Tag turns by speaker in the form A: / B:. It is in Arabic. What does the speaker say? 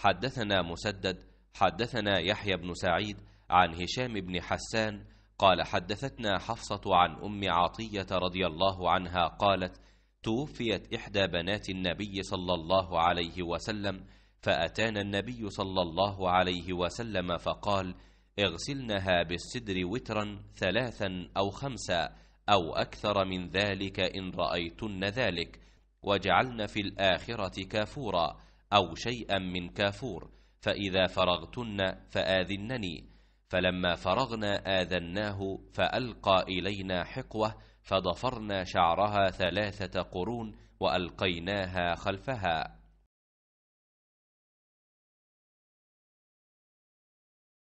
A: حدثنا مسدد
B: حدثنا يحيى بن سعيد عن هشام بن حسان قال حدثتنا حفصة عن أم عطية رضي الله عنها قالت توفيت إحدى بنات النبي صلى الله عليه وسلم فأتانا النبي صلى الله عليه وسلم فقال اغسلنها بالسدر وترا ثلاثا أو خمسا أو أكثر من ذلك إن رأيتن ذلك وجعلن في الآخرة كافورا أو شيئا من كافور فإذا فرغتن فآذنني فلما فرغنا آذناه فألقى إلينا حقوة فضفرنا شعرها ثلاثة قرون وألقيناها
A: خلفها